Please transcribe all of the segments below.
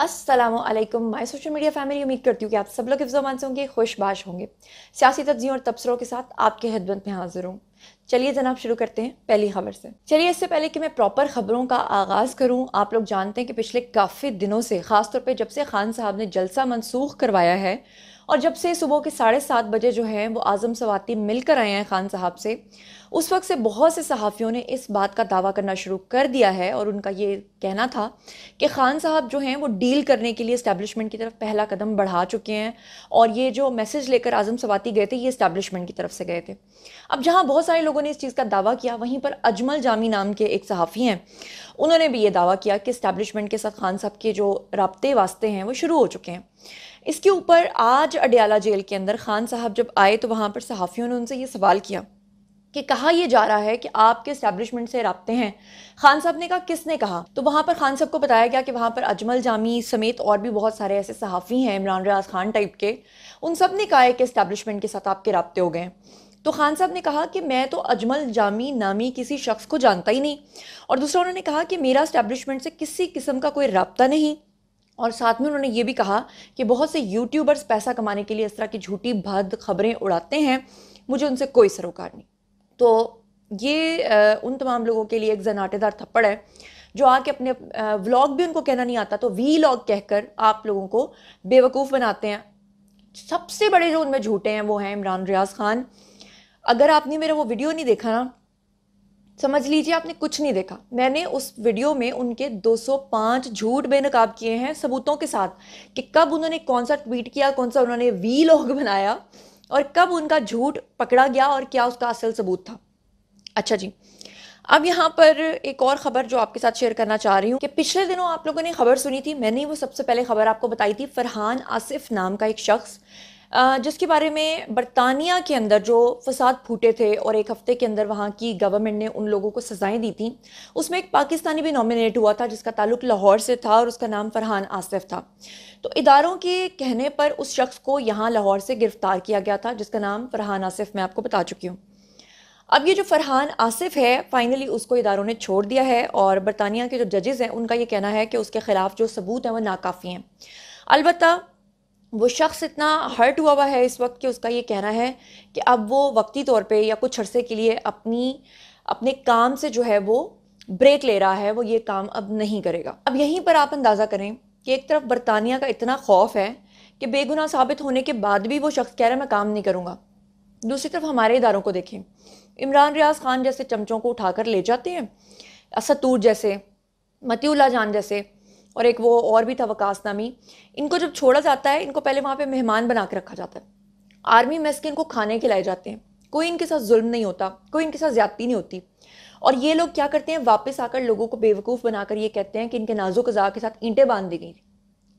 Aslam my social media family उम्मीद करती हूँ कि आप सब लोग मान से होंगे खुशबाश होंगे सियासी तज्जियों और तबसरों के साथ आपके हिदमत में हाजिर हूँ चलिए जनाब शुरू करते हैं पहली खबर से चलिए इससे पहले कि मैं प्रॉपर खबरों का आगाज़ करूं आप लोग जानते हैं कि पिछले काफ़ी दिनों से ख़ासतौर पर जब से खान साहब ने जलसा मनसूख करवाया है और जब से सुबह के साढ़े सात बजे जो है वो आज़म सवाती मिलकर आए हैं खान साहब से उस वक्त से बहुत से सहाफ़ियों ने इस बात का दावा करना शुरू कर दिया है और उनका ये कहना था कि खान साहब जो हैं वो डील करने के लिए इस्टेब्लिशमेंट की तरफ पहला कदम बढ़ा चुके हैं और ये जो मैसेज लेकर आज़म सवाती गए थे ये इस्टेबलिशमेंट की तरफ से गए थे अब जहाँ बहुत सारे लोगों ने इस चीज़ का दावा किया वहीं पर अजमल जामी नाम के एक सहाफ़ी हैं उन्होंने भी ये दावा किया कि इस्टेब्लिशमेंट के साथ खान साहब के जो रबते वास्ते हैं वो शुरू हो चुके हैं इसके ऊपर आज अडयाला जेल के अंदर खान साहब जब आए तो वहाँ पर सहाफ़ियों ने उनसे ये सवाल किया कि कहा यह जा रहा है कि आपके इस्टेब्लिशमेंट से रबते हैं खान साहब ने कहा किसने कहा तो वहाँ पर खान साहब को बताया गया कि वहाँ पर अजमल जामी समेत और भी बहुत सारे ऐसे सहाफ़ी हैं इमरान रियाज खान टाइप के उन सब ने कहा है कि इस्टेब्लिशमेंट के साथ आपके रबते हो गए तो खान साहब ने कहा कि मैं तो अजमल जामी नामी किसी शख्स को जानता ही नहीं और दूसरा उन्होंने कहा कि मेरा इस्टेब्लिशमेंट से किसी किस्म का कोई रबता नहीं और साथ में उन्होंने ये भी कहा कि बहुत से यूट्यूबर्स पैसा कमाने के लिए इस तरह की झूठी भद खबरें उड़ाते हैं मुझे उनसे कोई सरोकार नहीं तो ये उन तमाम लोगों के लिए एक जनाटेदार थप्पड़ है जो आके अपने व्लॉग भी उनको कहना नहीं आता तो वी लॉग कहकर आप लोगों को बेवकूफ़ बनाते हैं सबसे बड़े जो उनमें झूठे हैं वो हैं इमरान रियाज खान अगर आपने मेरा वो वीडियो नहीं देखा ना समझ लीजिए आपने कुछ नहीं देखा मैंने उस वीडियो में उनके 205 झूठ बेनकाब किए हैं सबूतों के साथ कि कब उन्होंने कौन सा ट्वीट किया कौन सा उन्होंने वी लॉग बनाया और कब उनका झूठ पकड़ा गया और क्या उसका असल सबूत था अच्छा जी अब यहाँ पर एक और ख़बर जो आपके साथ शेयर करना चाह रही हूँ कि पिछले दिनों आप लोगों ने खबर सुनी थी मैंने वो सबसे पहले खबर आपको बताई थी फरहान आसिफ नाम का एक शख्स जिसके बारे में बरतानिया के अंदर जो फसाद फूटे थे और एक हफ्ते के अंदर वहाँ की गवर्नमेंट ने उन लोगों को सज़ाएं दी थी उसमें एक पाकिस्तानी भी नॉमिनेट हुआ था जिसका ताल्लुक लाहौर से था और उसका नाम फरहान आसिफ था तो इदारों के कहने पर उस शख्स को यहाँ लाहौर से गिरफ़्तार किया गया था जिसका नाम फरहान आसिफ मैं आपको बता चुकी हूँ अब ये जो फरहान आसिफ है फाइनली उसको इदारों ने छोड़ दिया है और बरतानिया के जो जजेज़ हैं उनका ये कहना है कि उसके ख़िलाफ़ जो सबूत हैं वह नाकाफ़ी हैं अलबत्ता वो शख्स इतना हर्ट हुआ हुआ है इस वक्त कि उसका ये कहना है कि अब वो वक्ती तौर पे या कुछ अरसे के लिए अपनी अपने काम से जो है वो ब्रेक ले रहा है वो ये काम अब नहीं करेगा अब यहीं पर आप अंदाज़ा करें कि एक तरफ बरतानिया का इतना खौफ है कि बेगुनाह साबित होने के बाद भी वो शख्स कह रहा है मैं काम नहीं करूँगा दूसरी तरफ हमारे इदारों को देखें इमरान रियाज खान जैसे चमचों को कर ले जाते हैं असतूर जैसे मतीउल्ला जान जैसे और एक वो और भी था नामी इनको जब छोड़ा जाता है इनको पहले वहाँ पे मेहमान बना के रखा जाता है आर्मी मेस के इनको खाने खिलाए जाते हैं कोई इनके साथ जुल्म नहीं होता कोई इनके साथ ज्यादती नहीं होती और ये लोग क्या करते हैं वापस आकर लोगों को बेवकूफ़ बनाकर ये कहते हैं कि इनके नाजुक अज़ा के साथ ईंटें बांध दी गई थी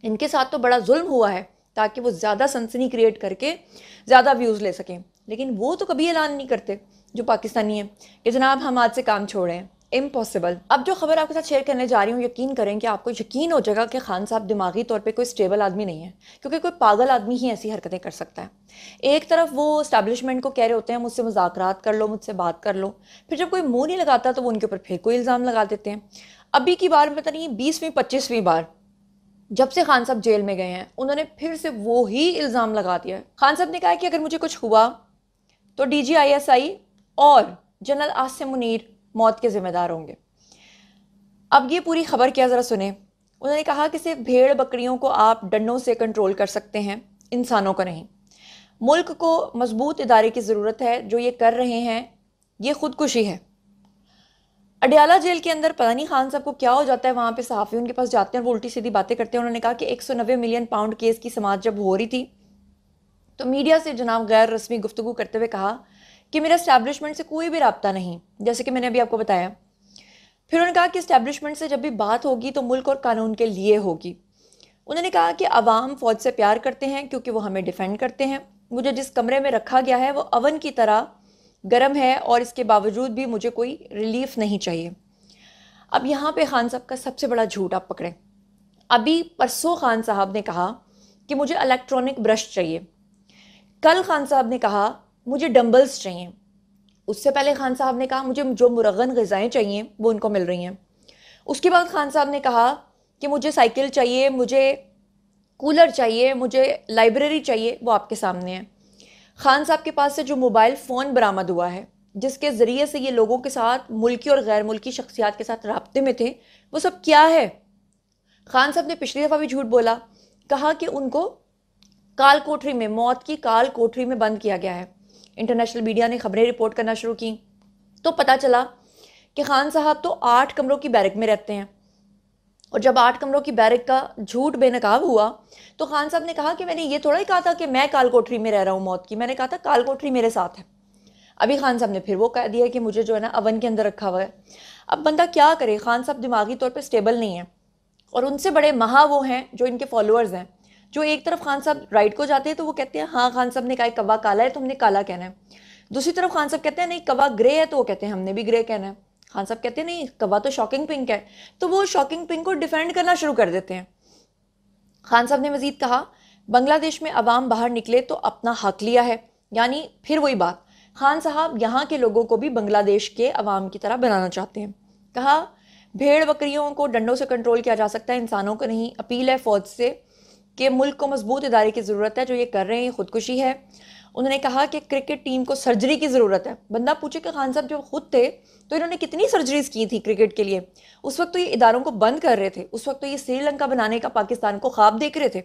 इनके साथ तो बड़ा जुल्म हुआ है ताकि वो ज़्यादा सनसनी क्रिएट करके ज़्यादा व्यूज़ ले सकें लेकिन वो तो कभी ऐलान नहीं करते जो पाकिस्तानी हैं कि जनाब हम आज से काम छोड़ रहे हैं इम्पॉसिबल अब जो खबर आपके साथ शेयर करने जा रही हूँ यकीन करें कि आपको यकीन हो जाएगा कि खान साहब दिमागी तौर पे कोई स्टेबल आदमी नहीं है क्योंकि कोई पागल आदमी ही ऐसी हरकतें कर सकता है एक तरफ वो स्टैब्लिशमेंट को कह रहे होते हैं मुझसे मुजाकर कर लो मुझसे बात कर लो फिर जब कोई मुँह नहीं लगाता तो वो उनके ऊपर फिर कोई इल्ज़ाम लगा देते हैं अभी की बार पता नहीं बीसवीं पच्चीसवीं बार जब से खान साहब जेल में गए हैं उन्होंने फिर से वो ही इल्ज़ाम लगा दिया है खान साहब ने कहा कि अगर मुझे कुछ हुआ तो D G I S I और जनरल आसिम मुनीर मौत के जिम्मेदार होंगे अब ये पूरी खबर क्या ज़रा सुने उन्होंने कहा कि सिर्फ भेड़ बकरियों को आप डंडों से कंट्रोल कर सकते हैं इंसानों को नहीं मुल्क को मजबूत इदारे की ज़रूरत है जो ये कर रहे हैं ये खुदकुशी है अडयाला जेल के अंदर पता नहीं खान साहब को क्या हो जाता है वहाँ पे सहाफ़ी उनके पास जाते हैं और वो उल्टी सीधी बातें करते हैं उन्होंने कहा कि 190 मिलियन पाउंड केस की समाज जब हो रही थी तो मीडिया से जनाब गैर रस्मी गुफ्तु करते हुए कहा कि मेरा इस्टेब्लिशमेंट से कोई भी रबता नहीं जैसे कि मैंने अभी आपको बताया फिर उन्होंने कहा कि इस्टेब्लिशमेंट से जब भी बात होगी तो मुल्क और कानून के लिए होगी उन्होंने कहा कि आवाम फ़ौज से प्यार करते हैं क्योंकि वो हमें डिफेंड करते हैं मुझे जिस कमरे में रखा गया है वो अवन की तरह गर्म है और इसके बावजूद भी मुझे कोई रिलीफ नहीं चाहिए अब यहाँ पे खान साहब का सबसे बड़ा झूठ आप पकड़ें अभी परसों खान साहब ने कहा कि मुझे इलेक्ट्रॉनिक ब्रश चाहिए कल खान साहब ने कहा मुझे डम्बल्स चाहिए उससे पहले खान साहब ने कहा मुझे जो मुरगन गज़ाएँ चाहिए वो उनको मिल रही हैं उसके बाद खान साहब ने कहा कि मुझे साइकिल चाहिए मुझे कूलर चाहिए मुझे लाइब्रेरी चाहिए वो आपके सामने है खान साहब के पास से जो मोबाइल फ़ोन बरामद हुआ है जिसके ज़रिए से ये लोगों के साथ मुल्की और गैर मुल्की शख्सियात के साथ रबते में थे वो सब क्या है खान साहब ने पिछली दफ़ा भी झूठ बोला कहा कि उनको काल कोठरी में मौत की काल कोठरी में बंद किया गया है इंटरनेशनल मीडिया ने खबरें रिपोर्ट करना शुरू की तो पता चला कि खान साहब तो आठ कमरों की बैरक में रहते हैं और जब आठ कमरों की बैरक का झूठ बेनकाब हुआ तो खान साहब ने कहा कि मैंने ये थोड़ा ही कहा था कि मैं काल कोठरी में रह रहा हूँ मौत की मैंने कहा था काल कोठरी मेरे साथ है अभी खान साहब ने फिर वो कह दिया कि मुझे जो है ना अवन के अंदर रखा हुआ है अब बंदा क्या करे खान साहब दिमागी तौर पर स्टेबल नहीं है और उनसे बड़े महा वो हैं जो इनके फॉलोअर्स हैं जो एक तरफ खान साहब राइट को जाते हैं तो वो कहते हैं हाँ खान साहब ने कहा कवा काला है तो हमने काला कहना है दूसरी तरफ खान साहब कहते हैं नहीं कवा ग्रे है तो वो कहते हैं हमने भी ग्रे कहना है खान साहब कहते हैं नहीं कवा तो शॉकिंग पिंक है तो वो शॉकिंग पिंक को डिफेंड करना शुरू कर देते हैं खान साहब ने मजीद कहा बांग्लादेश में आवाम बाहर निकले तो अपना हक लिया है यानी फिर वही बात खान साहब यहाँ के लोगों को भी बांग्लादेश के अवाम की तरह बनाना चाहते हैं कहा भेड़ बकरियों को डंडों से कंट्रोल किया जा सकता है इंसानों को नहीं अपील है फ़ौज से कि मुल्क को मजबूत इदारे की ज़रूरत है जो ये कर रहे हैं ये खुदकुशी है उन्होंने कहा कि क्रिकेट टीम को सर्जरी की ज़रूरत है बंदा पूछे कि खान साहब जब खुद थे तो इन्होंने कितनी सर्जरीज की थी क्रिकेट के लिए उस वक्त तो ये इदारों को बंद कर रहे थे उस वक्त तो ये श्रीलंका बनाने का पाकिस्तान को ख्वाब देख रहे थे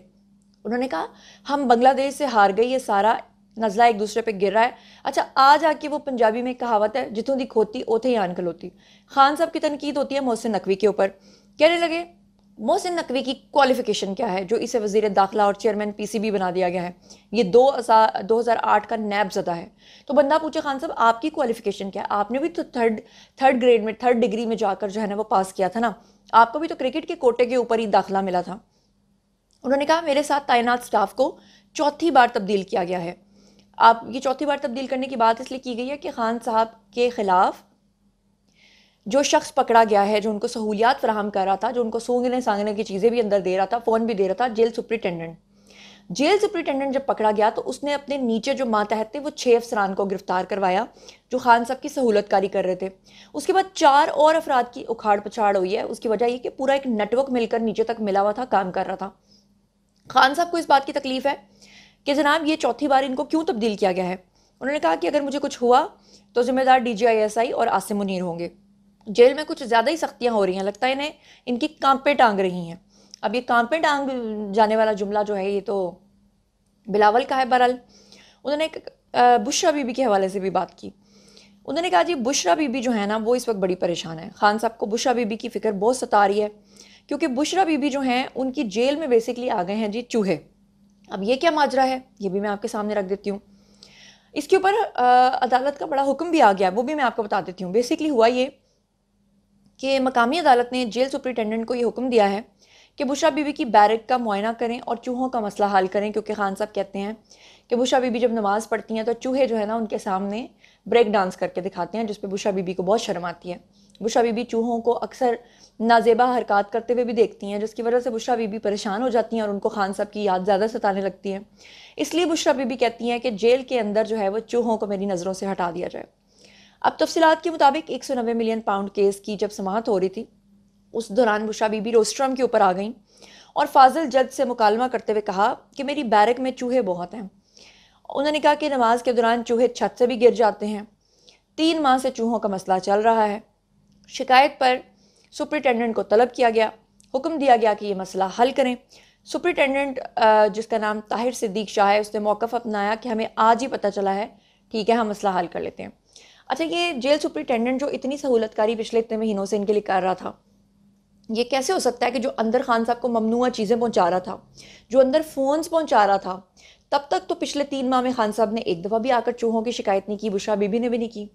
उन्होंने कहा हम बांग्लादेश से हार गए ये सारा नज़ला एक दूसरे पे गिर रहा है अच्छा आज आके वो पंजाबी में कहावत है जितों दी खोती ओथे ही आन खलोती खान साहब की तनकीद होती है मोहसिन नकवी के ऊपर कहने लगे मोहसिन नकवी की क्वालिफिकेशन क्या है जो इसे वजीर दाखिला और चेयरमैन पीसीबी बना दिया गया है ये दो हज़ार आठ का नैब जदा है तो बंदा पूछे खान साहब आपकी क्वालिफिकेशन क्या है आपने भी तो थर्ड थर्ड ग्रेड में थर्ड डिग्री में जाकर जो है ना वो पास किया था ना आपको भी तो क्रिकेट के कोटे के ऊपर ही दाखिला मिला था उन्होंने कहा मेरे साथ तैनात स्टाफ को चौथी बार तब्दील किया गया है आप ये चौथी बार तब्दील करने की बात इसलिए की गई है कि खान साहब के ख़िलाफ़ जो शख्स पकड़ा गया है जो उनको सहूलियात फराहम कर रहा था जो उनको सूंघने सांगने की चीज़ें भी अंदर दे रहा था फ़ोन भी दे रहा था जेल सुप्रिटेंडेंट जेल सुप्रिटेंडेंट जब पकड़ा गया तो उसने अपने नीचे जो मातहत थे वो छः अफसरान को गिरफ्तार करवाया जो खान साहब की सहूलतकारी कर रहे थे उसके बाद चार और अफराद की उखाड़ पछाड़ हुई है उसकी वजह ये कि पूरा एक नेटवर्क मिलकर नीचे तक मिला हुआ था काम कर रहा था खान साहब को इस बात की तकलीफ है कि जनाब ये चौथी बार इनको क्यों तब्दील किया गया है उन्होंने कहा कि अगर मुझे कुछ हुआ तो जिम्मेदार D G I S I और आसिम मुनीर होंगे जेल में कुछ ज़्यादा ही सख्तियाँ हो रही हैं लगता है इन्हें इनकी कांपे टांग रही हैं अब ये कांपे टांग जाने वाला जुमला जो है ये तो बिलावल का है बहरहाल उन्होंने बुशरा बीबी के हवाले से भी बात की उन्होंने कहा जी बुशरा बीबी जो है ना वो इस वक्त बड़ी परेशान है खान साहब को बुशरा बीबी की फ़िक्र बहुत सता रही है क्योंकि बुशरा बीबी जो हैं उनकी जेल में बेसिकली आ गए हैं जी चूहे अब ये क्या माजरा है ये भी मैं आपके सामने रख देती हूँ इसके ऊपर अदालत का बड़ा हुक्म भी आ गया वो भी मैं आपको बता देती हूँ बेसिकली हुआ ये कि मकामी अदालत ने जेल सुप्रिटेंडेंट को ये हुक्म दिया है कि बुशरा बीबी की बैरक का मुआयना करें और चूहों का मसला हल करें क्योंकि खान साहब कहते हैं कि बुशरा बीबी जब नमाज़ पढ़ती हैं तो चूहे जो है ना उनके सामने ब्रेक डांस करके दिखाते हैं जिस पर बुशरा बीबी को बहुत शर्म आती है बुशरा बीबी चूहों को अक्सर नाजेबा हरकत करते हुए भी देखती हैं जिसकी वजह से बुशरा बीबी परेशान हो जाती हैं और उनको खान साहब की याद ज़्यादा सताने लगती है इसलिए बुशरा बीबी कहती हैं कि जेल के अंदर जो है वो चूहों को मेरी नज़रों से हटा दिया जाए अब तफसीत के मुताबिक एक सौ नबे मिलियन पाउंड केस की जब समाहत हो रही थी उस दौरान बुशा बीबी रोस्ट्रम के ऊपर आ गई और फाजिल जज से मुकालमा करते हुए कहा कि मेरी बैरक में चूहे बहुत हैं उन्होंने कहा कि नमाज के दौरान चूहे छत से भी गिर जाते हैं तीन माह से चूहों का मसला चल रहा है शिकायत पर सुप्रिटेंडेंट को तलब किया गया हुक्म दिया गया कि ये मसला हल करें सुप्रिटेंडेंट जिसका नाम ताहिर सिद्दीक शाह है उसने मौक़ अपनाया कि हमें आज ही पता चला है ठीक है हम मसला हल कर लेते हैं अच्छा ये जेल सुप्रिटेंडेंट जो इतनी सहूलतकारी पिछले इतने महीनों से इनके लिए कर रहा था ये कैसे हो सकता है कि जो अंदर खान साहब को ममनुआ चीज़ें पहुंचा रहा था जो अंदर फ़ोन्स पहुंचा रहा था तब तक तो पिछले तीन माह में खान साहब ने एक दफ़ा भी आकर चूहों की शिकायत नहीं की बुशा बीबी ने भी नहीं की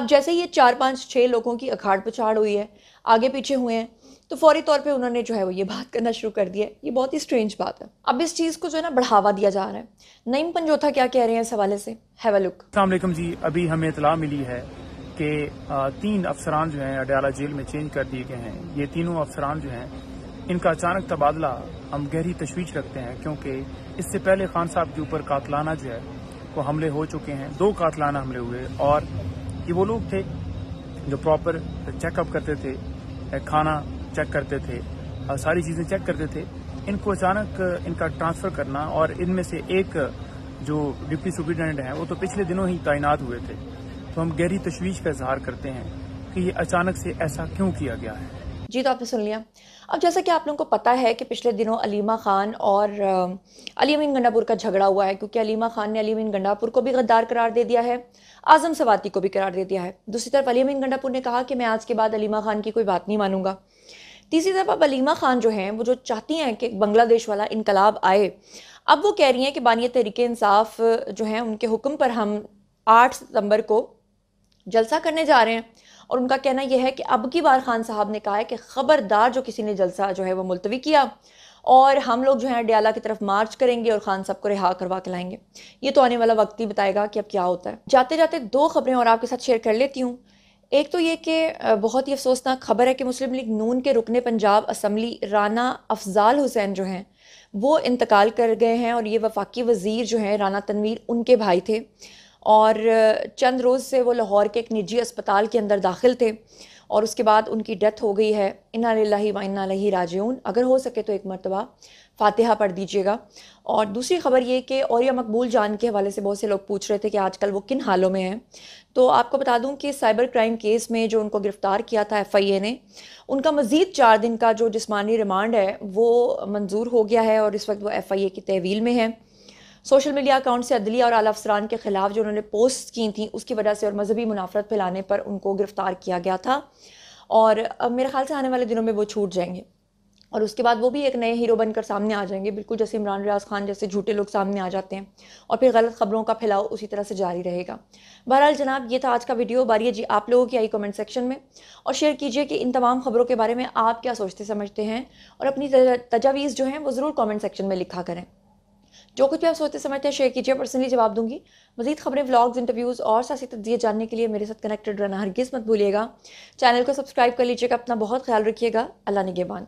अब जैसे ये चार पाँच छः लोगों की अखाड़ पछाड़ हुई है आगे पीछे हुए हैं तो फौरी तौर पे उन्होंने जो है वो ये बात करना शुरू कर दिया ये बहुत ही स्ट्रेंज बात है अब इस चीज़ को जो है ना बढ़ावा दिया जा रहा है नईम पंजोथा क्या कह रहे हैं इस हवाले से हैव लुक अलैक्म जी अभी हमें इतला मिली है कि तीन अफसरान जो हैं अडयाला जेल में चेंज कर दिए गए हैं ये तीनों अफसरान जो हैं इनका अचानक तबादला हम गहरी तशवीश रखते हैं क्योंकि इससे पहले खान साहब के ऊपर कातलाना जो है वो हमले हो चुके हैं दो कातलाना हमले हुए और ये वो लोग थे जो प्रॉपर चेकअप करते थे खाना चेक करते थे और सारी चीजें चेक करते थे इनको अचानक इनका ट्रांसफर करना और इनमें से एक जो डिप्टी सुप्रिटेंडेंट है वो तो पिछले दिनों ही तैनात हुए थे तो हम गहरी तशवीश का इजहार करते हैं कि ये अचानक से ऐसा क्यों किया गया है जी तो आपने सुन लिया अब जैसा कि आप लोगों को पता है कि पिछले दिनों अलीमा ख़ान और अलीमिन गंडापुर का झगड़ा हुआ है क्योंकि अलीमा ख़ान ने अलीमिन गंडापुर को भी गद्दार करार दे दिया है आज़म सवाती को भी करार दे दिया है दूसरी तरफ अलीमिन गंडापुर ने कहा कि मैं आज के बाद अलीमा ख़ान की कोई बात नहीं मानूंगा तीसरी तरफ अब अलीमा ख़ान जो हैं वो जो चाहती हैं कि बांग्लादेश वाला इनकलाब आए अब वो कह रही हैं कि बानिय तहरीक इंसाफ जो हैं उनके हुक्म पर हम आठ सितम्बर को जलसा करने जा रहे हैं और उनका कहना यह है कि अब की बार खान साहब ने कहा है कि ख़बरदार जो किसी ने जलसा जो है वो मुलतवी किया और हम लोग जो है अडयाला की तरफ मार्च करेंगे और खान साहब को रिहा करवा के लाएंगे ये तो आने वाला वक्त ही बताएगा कि अब क्या होता है जाते जाते दो खबरें और आपके साथ शेयर कर लेती हूँ एक तो ये कि बहुत ही अफसोसनाक खबर है कि मुस्लिम लीग नून के रुकने पंजाब असम्बली राना अफजाल हुसैन जो हैं वो इंतकाल कर गए हैं और ये वफाकी वज़ीर जो हैं राना तनवीर उनके भाई थे और चंद रोज़ से वो लाहौर के एक निजी अस्पताल के अंदर दाखिल थे और उसके बाद उनकी डेथ हो गई है इना लाही व लही राजून अगर हो सके तो एक मरतबा फातिहा पढ़ दीजिएगा और दूसरी खबर ये कि औरिया मकबूल जान के हवाले से बहुत से लोग पूछ रहे थे कि आजकल वो किन हालों में हैं तो आपको बता दूं कि साइबर क्राइम केस में जो उनको गिरफ़्तार किया था एफआईए ने उनका मज़ीद चार दिन का जो जिसमानी रिमांड है वो मंजूर हो गया है और इस वक्त वो ए की तहवील में है सोशल मीडिया अकाउंट से अदलिया और आला अफसरान के खिलाफ जो उन्होंने पोस्ट की थी उसकी वजह से और मजहबी मुनाफरत फैलाने पर उनको गिरफ़्तार किया गया था और अब मेरे ख्याल से आने वाले दिनों में वो छूट जाएंगे और उसके बाद वो भी एक नए हीरो बनकर सामने आ जाएंगे बिल्कुल जैसे इमरान रियाज खान जैसे झूठे लोग सामने आ जाते हैं और फिर गलत खबरों का फैलाव उसी तरह से जारी रहेगा बहरहाल जनाब ये था आज का वीडियो बारिए जी आप लोगों की आई कमेंट सेक्शन में और शेयर कीजिए कि इन तमाम खबरों के बारे में आप क्या सोचते समझते हैं और अपनी तजावीज़ जो हैं वो ज़रूर कॉमेंट सेक्शन में लिखा करें जो कुछ भी आप सोचते समझते हैं शेयर कीजिए पर्सनली जवाब दूंगी मजीद खबरें व्लॉग्स इंटरव्यूज़ और सासी तजदियत जानने के लिए मेरे साथ कनेक्टेड रहना किस मत भूलिएगा चैनल को सब्सक्राइब कर लीजिएगा अपना बहुत ख्याल रखिएगा अल्लाह निगेबान